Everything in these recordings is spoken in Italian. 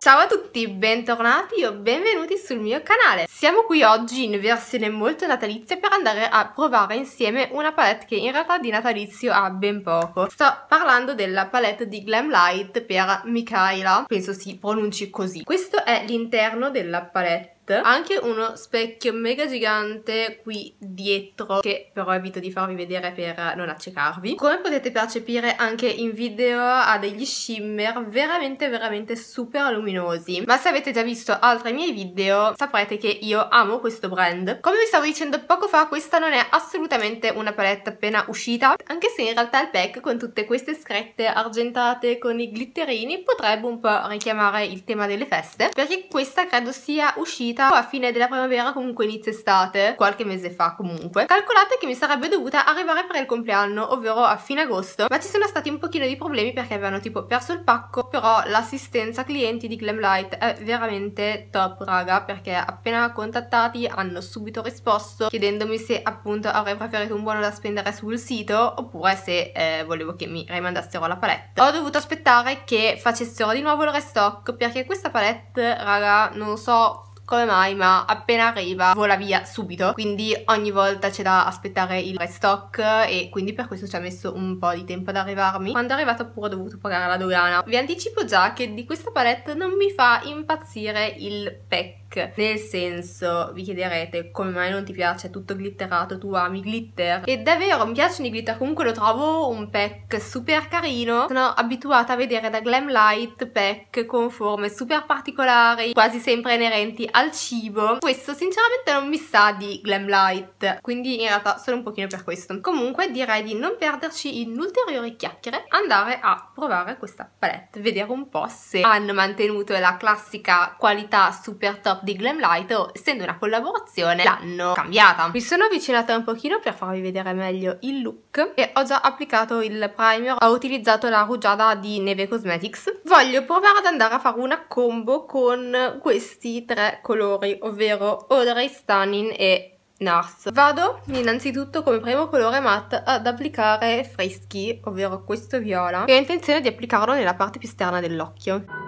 Ciao a tutti, bentornati o benvenuti sul mio canale. Siamo qui oggi in versione molto natalizia per andare a provare insieme una palette che in realtà di natalizio ha ben poco. Sto parlando della palette di Glam Light per Michaela, penso si pronunci così. Questo è l'interno della palette anche uno specchio mega gigante qui dietro che però evito di farvi vedere per non accecarvi come potete percepire anche in video ha degli shimmer veramente veramente super luminosi ma se avete già visto altri miei video saprete che io amo questo brand come vi stavo dicendo poco fa questa non è assolutamente una palette appena uscita anche se in realtà il pack con tutte queste scrette argentate con i glitterini potrebbe un po' richiamare il tema delle feste perché questa credo sia uscita uscita a fine della primavera, comunque inizio estate, qualche mese fa comunque. Calcolate che mi sarebbe dovuta arrivare per il compleanno, ovvero a fine agosto, ma ci sono stati un pochino di problemi perché avevano tipo perso il pacco, però l'assistenza clienti di Glam Light è veramente top raga, perché appena contattati hanno subito risposto chiedendomi se appunto avrei preferito un buono da spendere sul sito oppure se eh, volevo che mi rimandassero la palette. Ho dovuto aspettare che facessero di nuovo il restock perché questa palette raga non so come mai ma appena arriva vola via subito quindi ogni volta c'è da aspettare il restock e quindi per questo ci ha messo un po' di tempo ad arrivarmi quando è arrivato pure ho dovuto pagare la dogana vi anticipo già che di questa palette non mi fa impazzire il petto black nel senso vi chiederete come mai non ti piace tutto glitterato tu ami glitter e davvero mi piacciono i glitter comunque lo trovo un pack super carino sono abituata a vedere da Glam Light pack con forme super particolari quasi sempre inerenti al cibo questo sinceramente non mi sa di Glam Light quindi in realtà solo un pochino per questo comunque direi di non perderci in ulteriori chiacchiere andare a provare questa palette vedere un po' se hanno mantenuto la classica qualità super top di Glam Light, essendo una collaborazione, l'hanno cambiata. Mi sono avvicinata un pochino per farvi vedere meglio il look e ho già applicato il primer, ho utilizzato la rugiada di Neve Cosmetics. Voglio provare ad andare a fare una combo con questi tre colori, ovvero Audrey Stunning e Nars. Vado innanzitutto come primo colore matte ad applicare Freschi, ovvero questo viola, e ho intenzione di applicarlo nella parte più esterna dell'occhio.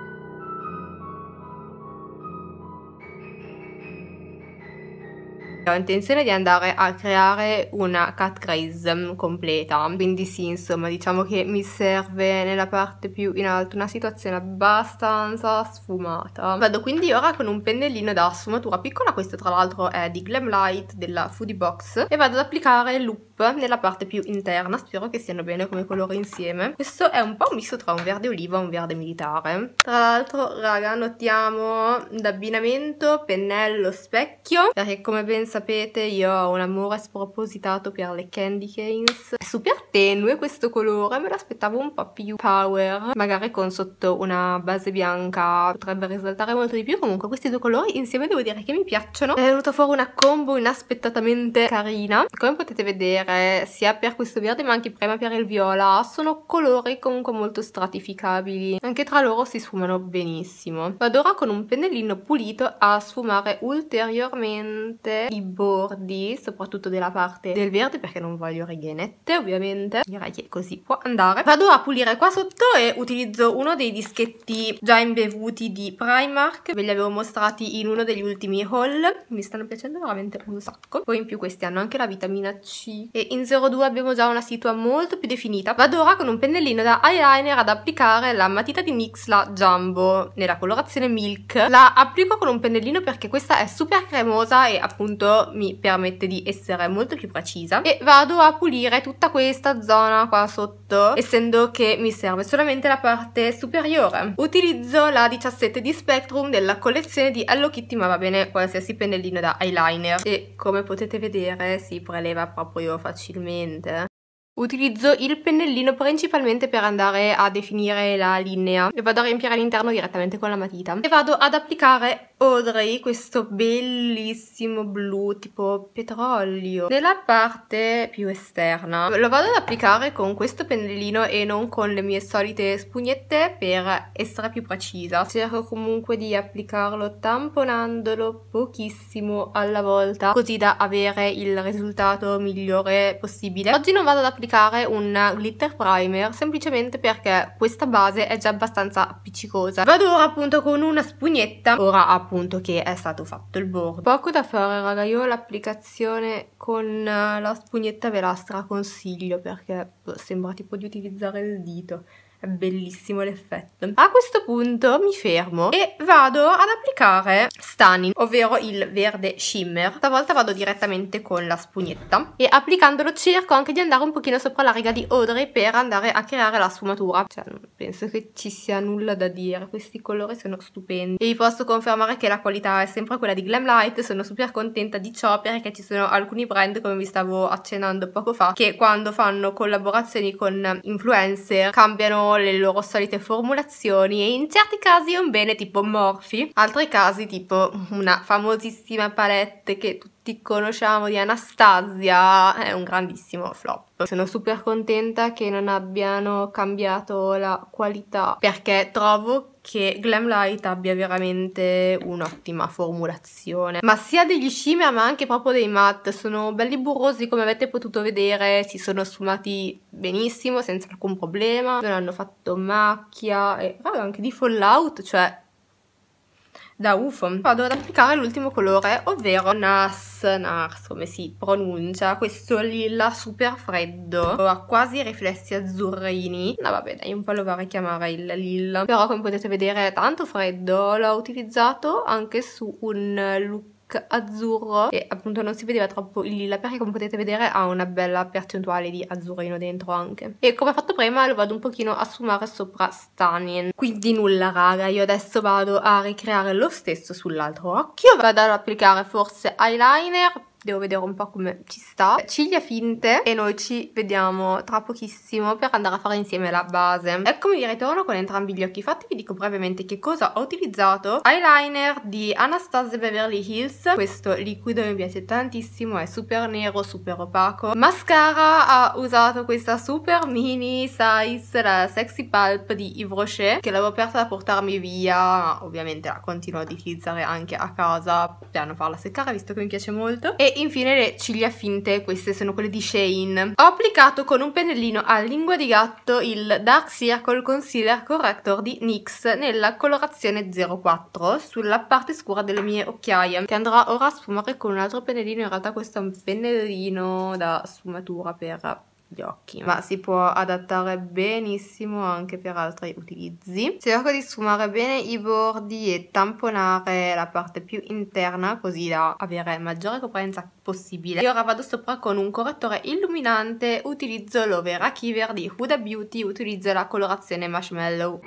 Ho intenzione di andare a creare una cat craze mm, completa, quindi sì, insomma, diciamo che mi serve nella parte più in alto una situazione abbastanza sfumata. Vado quindi ora con un pennellino da sfumatura piccola, questo tra l'altro è di Glam Light della Foodie Box, e vado ad applicare loop nella parte più interna, spero che siano bene come colore insieme. Questo è un po' un misto tra un verde oliva e un verde militare. Tra l'altro, raga, notiamo d'abbinamento, pennello-specchio, perché come pensate sapete io ho un amore spropositato per le candy canes. È super tenue questo colore, me l'aspettavo un po' più power. Magari con sotto una base bianca potrebbe risaltare molto di più. Comunque questi due colori insieme devo dire che mi piacciono. È venuta fuori una combo inaspettatamente carina. Come potete vedere sia per questo verde ma anche prima per il viola sono colori comunque molto stratificabili. Anche tra loro si sfumano benissimo. Vado ora con un pennellino pulito a sfumare ulteriormente i bordi, soprattutto della parte del verde perché non voglio righe nette ovviamente. Direi che così può andare. Vado a pulire qua sotto e utilizzo uno dei dischetti già imbevuti di Primark. Ve li avevo mostrati in uno degli ultimi haul. Mi stanno piacendo veramente un sacco. Poi in più questi hanno anche la vitamina C. E in 02 abbiamo già una situa molto più definita. Vado ora con un pennellino da eyeliner ad applicare la matita di NYX, la Jumbo, nella colorazione Milk. La applico con un pennellino perché questa è super cremosa e appunto mi permette di essere molto più precisa e vado a pulire tutta questa zona qua sotto essendo che mi serve solamente la parte superiore utilizzo la 17 di Spectrum della collezione di Hello Kitty ma va bene qualsiasi pennellino da eyeliner e come potete vedere si preleva proprio facilmente Utilizzo il pennellino principalmente per andare a definire la linea e vado a riempire all'interno direttamente con la matita e vado ad applicare Audrey questo bellissimo blu tipo petrolio nella parte più esterna lo vado ad applicare con questo pennellino e non con le mie solite spugnette per essere più precisa cerco comunque di applicarlo tamponandolo pochissimo alla volta così da avere il risultato migliore possibile oggi non vado ad applicare applicare un glitter primer semplicemente perché questa base è già abbastanza appiccicosa. Vado ora appunto con una spugnetta, ora appunto che è stato fatto il bordo. Poco da fare raga, io l'applicazione con eh, la spugnetta ve la straconsiglio perché boh, sembra tipo di utilizzare il dito è bellissimo l'effetto. A questo punto mi fermo e vado ad applicare Stunning, ovvero il verde shimmer. Stavolta vado direttamente con la spugnetta e applicandolo cerco anche di andare un pochino sopra la riga di Audrey per andare a creare la sfumatura. Cioè non penso che ci sia nulla da dire, questi colori sono stupendi e vi posso confermare che la qualità è sempre quella di Glam Light, sono super contenta di ciò perché ci sono alcuni brand come vi stavo accennando poco fa che quando fanno collaborazioni con influencer cambiano le loro solite formulazioni e in certi casi è un bene tipo Morphe, altri casi tipo una famosissima palette che tutti conosciamo di Anastasia, è un grandissimo flop. Sono super contenta che non abbiano cambiato la qualità perché trovo che Glam Light abbia veramente un'ottima formulazione ma sia degli shimmer ma anche proprio dei matte sono belli burrosi come avete potuto vedere si sono sfumati benissimo senza alcun problema non hanno fatto macchia e raga, anche di fallout cioè da UFO. Vado ad applicare l'ultimo colore, ovvero NAS, NARS, come si pronuncia, questo lilla super freddo, ha quasi riflessi azzurrini, no vabbè dai, un po' lo vorrei chiamare il lilla, però come potete vedere è tanto freddo, l'ho utilizzato anche su un look azzurro e appunto non si vedeva troppo il lilla perché come potete vedere ha una bella percentuale di azzurrino dentro anche e come ho fatto prima lo vado un pochino a sfumare sopra Stanin quindi nulla raga io adesso vado a ricreare lo stesso sull'altro occhio vado ad applicare forse eyeliner devo vedere un po' come ci sta ciglia finte e noi ci vediamo tra pochissimo per andare a fare insieme la base eccomi di ritorno con entrambi gli occhi fatti vi dico brevemente che cosa ho utilizzato eyeliner di Anastasia Beverly Hills questo liquido mi piace tantissimo è super nero super opaco mascara ha usato questa super mini size la sexy pulp di Yves Rocher che l'avevo aperta da portarmi via ma ovviamente la continuo ad utilizzare anche a casa per non farla seccare visto che mi piace molto e e infine le ciglia finte, queste sono quelle di Shane. Ho applicato con un pennellino a lingua di gatto il Dark Circle Concealer Corrector di NYX nella colorazione 04 sulla parte scura delle mie occhiaie che andrò ora a sfumare con un altro pennellino, in realtà questo è un pennellino da sfumatura per gli occhi, ma si può adattare benissimo anche per altri utilizzi. Cerco di sfumare bene i bordi e tamponare la parte più interna così da avere maggiore coprenza possibile. E ora vado sopra con un correttore illuminante, utilizzo l'Over Akiver di Huda Beauty, utilizzo la colorazione Marshmallow.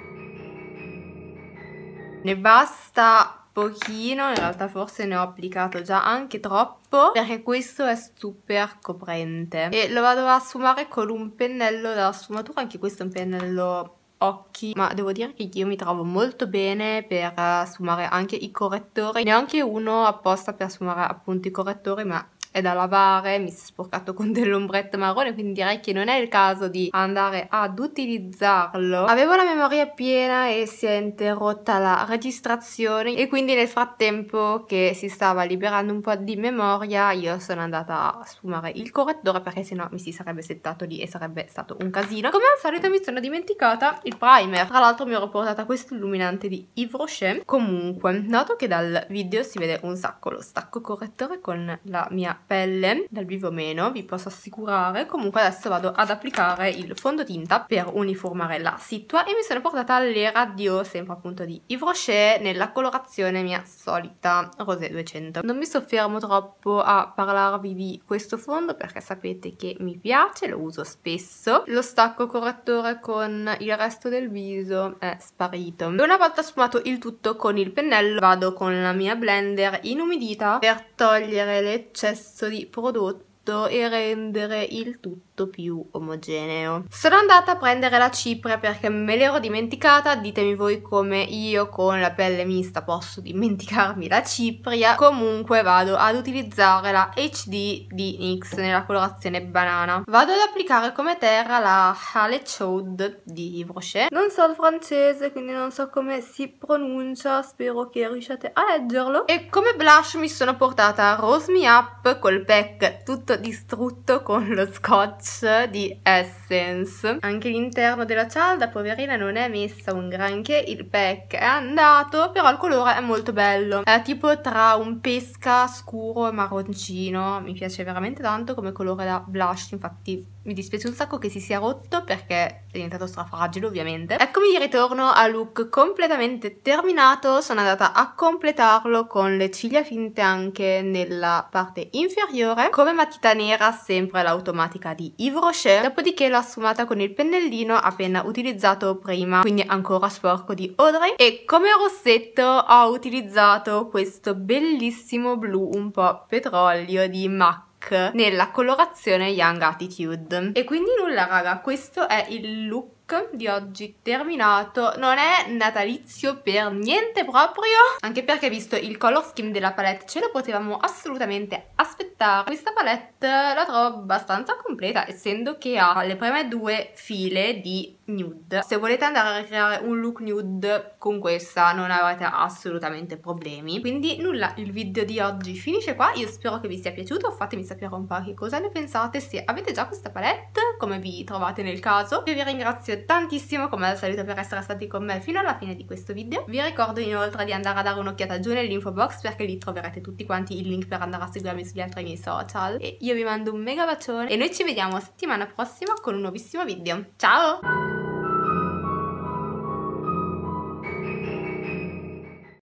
Ne basta pochino, in realtà forse ne ho applicato già anche troppo perché questo è super coprente e lo vado a sfumare con un pennello da sfumatura, anche questo è un pennello occhi ma devo dire che io mi trovo molto bene per eh, sfumare anche i correttori neanche uno apposta per sfumare appunto i correttori ma è da lavare, mi si è sporcato con dell'ombretto marrone, quindi direi che non è il caso di andare ad utilizzarlo. Avevo la memoria piena e si è interrotta la registrazione e quindi nel frattempo che si stava liberando un po' di memoria io sono andata a sfumare il correttore perché sennò mi si sarebbe settato lì e sarebbe stato un casino. Come al solito mi sono dimenticata il primer, tra l'altro mi ero portata questo illuminante di Yves Rocher. Comunque, noto che dal video si vede un sacco lo stacco correttore con la mia pelle, dal vivo meno, vi posso assicurare. Comunque adesso vado ad applicare il fondotinta per uniformare la situa e mi sono portata l'era Dio, sempre appunto di Yves Rocher, nella colorazione mia solita Rosé 200. Non mi soffermo troppo a parlarvi di questo fondo perché sapete che mi piace, lo uso spesso. Lo stacco correttore con il resto del viso è sparito. E una volta sfumato il tutto con il pennello vado con la mia blender inumidita per togliere l'eccesso pezzo di prodotto e rendere il tutto molto più omogeneo. Sono andata a prendere la cipria perché me l'ero dimenticata, ditemi voi come io con la pelle mista posso dimenticarmi la cipria, comunque vado ad utilizzare la HD di NYX nella colorazione banana. Vado ad applicare come terra la Hale Chaud di Rocher. Non so il francese, quindi non so come si pronuncia, spero che riusciate a leggerlo. E come blush mi sono portata Rose Me Up col pack tutto distrutto con lo scotch Touch di Essence. Anche l'interno della cialda, poverina, non è messa un granché, il pack è andato, però il colore è molto bello. È tipo tra un pesca scuro e marroncino, mi piace veramente tanto come colore da blush, infatti mi dispiace un sacco che si sia rotto perché è diventato strafragile ovviamente. Eccomi di ritorno a look completamente terminato, sono andata a completarlo con le ciglia finte anche nella parte inferiore. Come matita nera sempre l'automatica di Yves Rocher, dopodiché l'ho sfumata con il pennellino appena utilizzato prima, quindi ancora sporco di Audrey. E come rossetto ho utilizzato questo bellissimo blu un po' petrolio di MAC nella colorazione Young Attitude. E quindi nulla raga, questo è il look look di oggi terminato non è natalizio per niente proprio anche perché visto il color scheme della palette ce lo potevamo assolutamente aspettare questa palette la trovo abbastanza completa essendo che ha le prime due file di nude se volete andare a creare un look nude con questa non avrete assolutamente problemi quindi nulla il video di oggi finisce qua io spero che vi sia piaciuto fatemi sapere un po' che cosa ne pensate se avete già questa palette come vi trovate nel caso e vi ringrazio ringrazio tantissimo come al solito per essere stati con me fino alla fine di questo video. Vi ricordo inoltre di andare a dare un'occhiata giù nell'info box perché lì troverete tutti quanti il link per andare a seguirmi sugli altri miei social. E io vi mando un mega bacione e noi ci vediamo settimana prossima con un nuovissimo video. Ciao!